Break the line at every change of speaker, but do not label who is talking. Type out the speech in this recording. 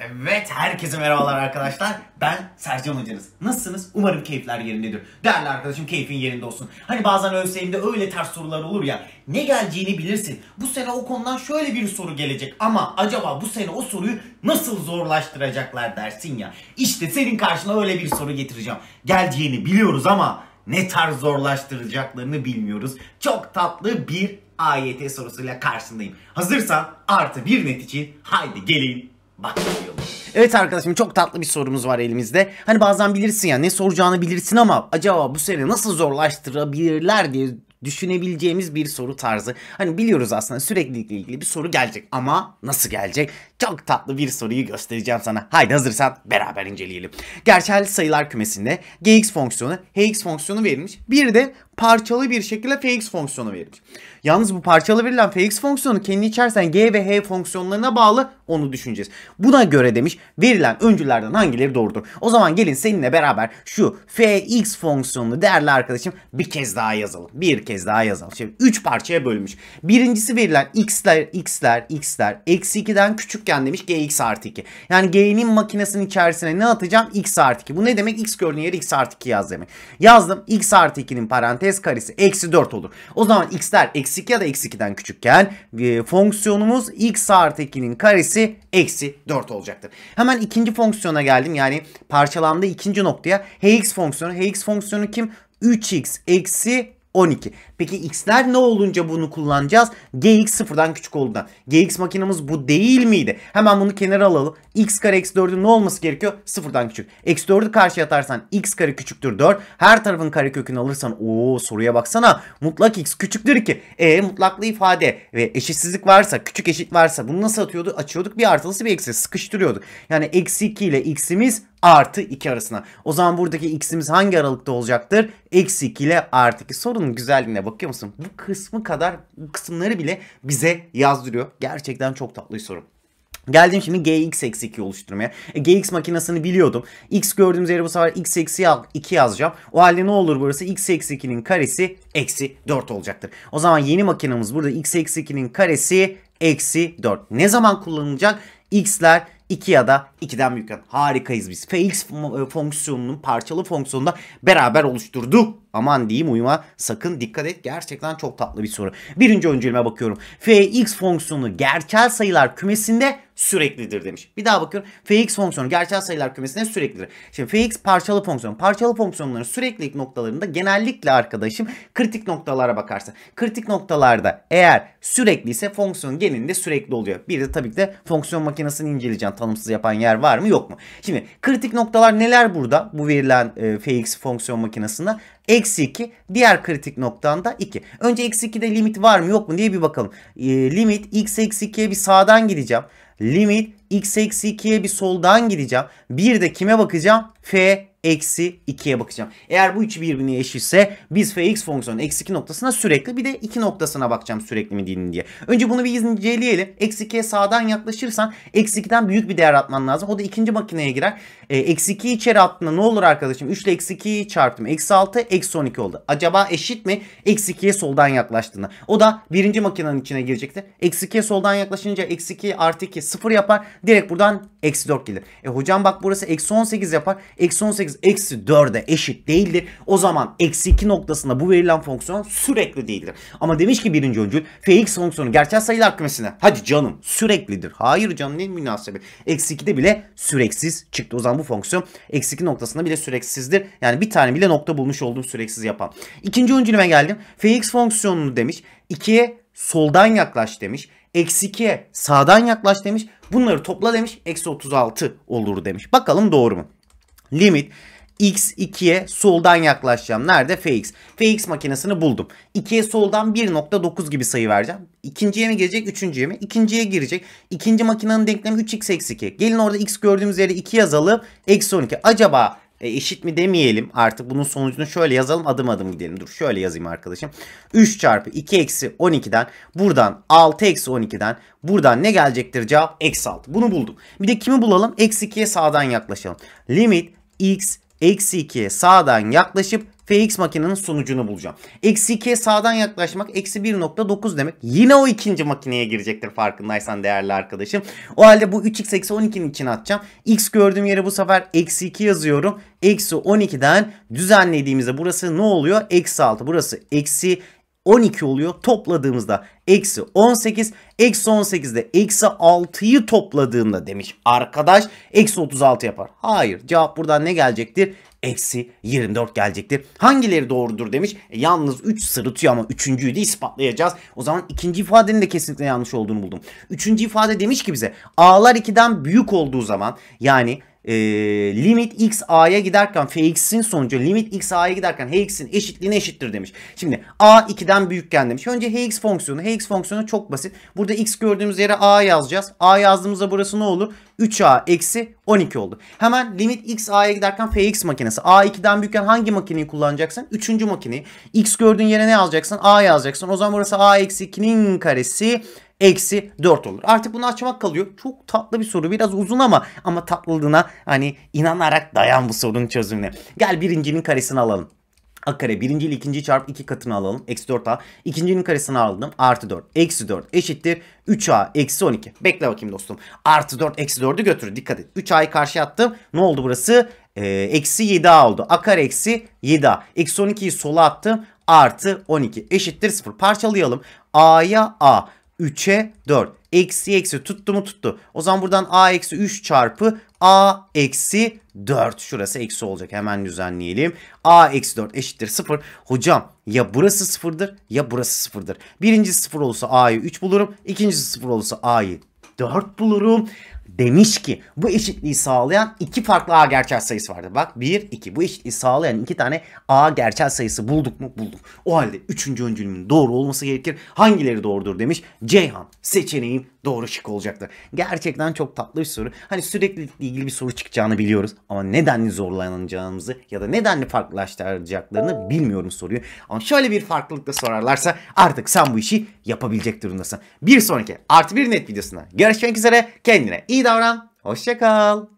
Evet, herkese merhabalar arkadaşlar. Ben Sercan Hocanız. Nasılsınız? Umarım keyifler yerindedir. Değerli arkadaşım keyfin yerinde olsun. Hani bazen de öyle ters sorular olur ya. Ne geleceğini bilirsin. Bu sene o konudan şöyle bir soru gelecek ama acaba bu sene o soruyu nasıl zorlaştıracaklar dersin ya. İşte senin karşına öyle bir soru getireceğim. Geleceğini biliyoruz ama ne tarz zorlaştıracaklarını bilmiyoruz. Çok tatlı bir AYT sorusuyla karşındayım. Hazırsan artı bir net için haydi gelin bahsediyor. Evet arkadaşım çok tatlı bir sorumuz var elimizde. Hani bazen bilirsin ya ne soracağını bilirsin ama acaba bu sene nasıl zorlaştırabilirler diye düşünebileceğimiz bir soru tarzı. Hani biliyoruz aslında süreklilikle ilgili bir soru gelecek ama nasıl gelecek? Çok tatlı bir soruyu göstereceğim sana. Haydi hazırsan beraber inceleyelim. Gerçel sayılar kümesinde gx fonksiyonu, hx fonksiyonu verilmiş. Bir de parçalı bir şekilde fx fonksiyonu verilmiş. Yalnız bu parçalı verilen fx fonksiyonu kendi içersen g ve h fonksiyonlarına bağlı onu düşüneceğiz. Buna göre demiş verilen öncülerden hangileri doğrudur? O zaman gelin seninle beraber şu fx fonksiyonunu değerli arkadaşım bir kez daha yazalım. Bir kez daha yazalım. Şimdi 3 parçaya bölmüş. Birincisi verilen x'ler, x'ler, x'ler eksi 2'den küçükken demiş gx artı 2. Yani g'nin makinesinin içerisine ne atacağım? x artı 2. Bu ne demek? x gördüğün yere x artı 2 yaz demek. Yazdım. x artı 2'nin parantez karesi eksi 4 olur. O zaman x'ler eksi 2 ya da eksi 2'den küçükken e, fonksiyonumuz x artı 2'nin karesi eksi eksi 4 olacaktır. Hemen ikinci fonksiyona geldim. Yani parçalandığı ikinci noktaya hx fonksiyonu. hx fonksiyonu kim? 3x eksi 12. Peki x'ler ne olunca bunu kullanacağız? gx sıfırdan küçük olduğundan. gx makinamız bu değil miydi? Hemen bunu kenara alalım. x kare x 4'ün ne olması gerekiyor? Sıfırdan küçük. x 4'ü karşıya atarsan x kare küçüktür 4. Her tarafın kare kökünü alırsan ooo soruya baksana. Mutlak x küçüktür 2. E mutlaklı ifade ve eşitsizlik varsa küçük eşit varsa bunu nasıl atıyorduk? Açıyorduk bir artılısı bir eksi sıkıştırıyorduk. Yani eksi 2 ile x'imiz artı 2 arasına. O zaman buradaki x'imiz hangi aralıkta olacaktır? Eksi 2 ile artı 2. Sorunun güzelliğine bakıyor musun? Bu kısmı kadar bu kısımları bile bize yazdırıyor. Gerçekten çok tatlı bir soru. Geldim şimdi gx eksi 2 oluşturmaya. E, gx makinesini biliyordum. x gördüğümüz yere bu sefer x eksi 2 yazacağım. O halde ne olur burası? x eksi 2'nin karesi eksi 4 olacaktır. O zaman yeni makinamız burada x eksi 2'nin karesi eksi 4. Ne zaman kullanılacak? x'ler 2 ya da 2'den büyük. Harikayız biz. Fx e, fonksiyonunun parçalı fonksiyonunda beraber oluşturduk. Aman diyeyim uyuma sakın dikkat et. Gerçekten çok tatlı bir soru. Birinci öncelime bakıyorum. Fx fonksiyonu gerçel sayılar kümesinde süreklidir demiş. Bir daha bakıyorum. Fx fonksiyonu gerçel sayılar kümesine süreklidir. Şimdi fx parçalı fonksiyon. Parçalı fonksiyonların süreklilik noktalarında genellikle arkadaşım kritik noktalara bakarsın. Kritik noktalarda eğer sürekli ise fonksiyon geninde sürekli oluyor. Bir de tabii ki de fonksiyon makinesini inceleyeceğim. Tanımsız yapan yer var mı yok mu? Şimdi kritik noktalar neler burada? Bu verilen e, fx fonksiyon makinesinde Eksi 2 diğer kritik noktan da 2. Önce x 2'de limit var mı yok mu diye bir bakalım. E, limit x eksi 2'ye bir sağdan gideceğim. Limit x eksi 2'ye bir soldan gideceğim. Bir de kime bakacağım? f eksi 2'ye bakacağım. Eğer bu üçü birbirine eşitse biz fx fonksiyonu eksi 2 noktasına sürekli bir de 2 noktasına bakacağım sürekli mi değil mi diye. Önce bunu bir inceleyelim. Eksi 2'ye sağdan yaklaşırsan eksi 2'den büyük bir değer atman lazım. O da ikinci makineye girer. E, eksi 2'yi içeri attığında ne olur arkadaşım? 3 ile eksi 2'yi çarptım. Eksi 6 eksi 12 oldu. Acaba eşit mi? Eksi 2'ye soldan yaklaştığında. O da birinci makinenin içine girecekti. Eksi 2'ye soldan yaklaşınca eksi 2 artı 2 sıfır yapar. Direkt buradan eksi 4 gelir. E hocam bak burası eksi 18 yapar. Eksi 18 8 eksi 4'e eşit değildir. O zaman eksi 2 noktasında bu verilen fonksiyon sürekli değildir. Ama demiş ki birinci öncül fx fonksiyonu gerçel sayılar kümesine. Hadi canım süreklidir. Hayır canım ne münasebet. Eksi 2'de bile süreksiz çıktı. O zaman bu fonksiyon eksi 2 noktasında bile süreksizdir. Yani bir tane bile nokta bulmuş olduğum süreksiz yapan. İkinci öncülüme geldim. fx fonksiyonunu demiş. 2'ye soldan yaklaş demiş. Eksi 2'ye sağdan yaklaş demiş. Bunları topla demiş. Eksi 36 olur demiş. Bakalım doğru mu? Limit x2'ye soldan yaklaşacağım. Nerede? fx. fx makinesini buldum. 2'ye soldan 1.9 gibi sayı vereceğim. İkinciye mi gelecek? Üçüncüye mi? İkinciye girecek. İkinci makinenin denklemi 3x eksi 2. Gelin orada x gördüğümüz yere 2 yazalım. Eksi 12. Acaba e, eşit mi demeyelim artık bunun sonucunu şöyle yazalım adım adım gidelim. Dur şöyle yazayım arkadaşım. 3 çarpı 2 eksi 12'den buradan 6 eksi 12'den buradan ne gelecektir cevap? Eksi 6. Bunu buldum. Bir de kimi bulalım? Eksi 2'ye sağdan yaklaşalım. Limit x eksi 2 sağdan yaklaşıp fx makinenin sonucunu bulacağım. Eksi 2'ye sağdan yaklaşmak eksi 1.9 demek. Yine o ikinci makineye girecektir farkındaysan değerli arkadaşım. O halde bu 3x eksi 12'nin içine atacağım. x gördüğüm yere bu sefer eksi 2 yazıyorum. Eksi 12'den düzenlediğimizde burası ne oluyor? Eksi 6 burası eksi 12 oluyor. Topladığımızda eksi 18. Eksi 18 de eksi 6'yı topladığında demiş arkadaş eksi 36 yapar. Hayır cevap buradan ne gelecektir? Eksi 24 gelecektir. Hangileri doğrudur demiş. E, yalnız 3 sırıtıyor ama 3.yü de ispatlayacağız. O zaman ikinci ifadenin de kesinlikle yanlış olduğunu buldum. Üçüncü ifade demiş ki bize A'lar 2'den büyük olduğu zaman yani e, limit x a'ya giderken fx'in sonucu limit x a'ya giderken hx'in eşitliğine eşittir demiş. Şimdi a 2'den büyükken demiş. Önce hx fonksiyonu. hx fonksiyonu çok basit. Burada x gördüğümüz yere a yazacağız. a yazdığımızda burası ne olur? 3a eksi 12 oldu. Hemen limit x a'ya giderken fx makinesi. a 2'den büyükken hangi makineyi kullanacaksın? Üçüncü makineyi. x gördüğün yere ne yazacaksın? a yazacaksın. O zaman burası a eksi 2'nin karesi eksi 4 olur. Artık bunu açmak kalıyor. Çok tatlı bir soru. Biraz uzun ama ama tatlılığına hani inanarak dayan bu sorunun çözümüne. Gel birincinin karesini alalım. A kare birinci ile ikinci çarp iki katını alalım. Eksi 4A. İkincinin karesini aldım. Artı 4. Eksi 4 eşittir. 3A eksi 12. Bekle bakayım dostum. Artı 4 eksi 4'ü götür. Dikkat et. 3A'yı karşıya attım. Ne oldu burası? Ee, eksi 7A oldu. A kare eksi 7A. Eksi 12'yi sola attım. Artı 12 eşittir 0. Parçalayalım. A'ya A. 3'e 4. Eksi eksi tuttu mu tuttu. O zaman buradan a eksi 3 çarpı a eksi 4. Şurası eksi olacak. Hemen düzenleyelim. a eksi 4 eşittir 0. Hocam ya burası 0'dır ya burası 0'dır. Birinci 0 olursa a'yı 3 bulurum. İkincisi 0 olursa a'yı 4 bulurum demiş ki bu eşitliği sağlayan iki farklı A gerçel sayısı vardı. Bak 1, 2 bu eşitliği sağlayan iki tane A gerçel sayısı bulduk mu? Bulduk. O halde üçüncü öncülümün doğru olması gerekir. Hangileri doğrudur demiş. Ceyhan seçeneğim doğru şık olacaktır. Gerçekten çok tatlı bir soru. Hani süreklilikle ilgili bir soru çıkacağını biliyoruz ama nedenli zorlanacağımızı ya da nedenli farklılaştıracaklarını bilmiyorum soruyu. Ama şöyle bir farklılıkla sorarlarsa artık sen bu işi yapabilecek durumdasın. Bir sonraki artı bir net videosunda görüşmek üzere. Kendine iyi iyi davran. Hoşçakal.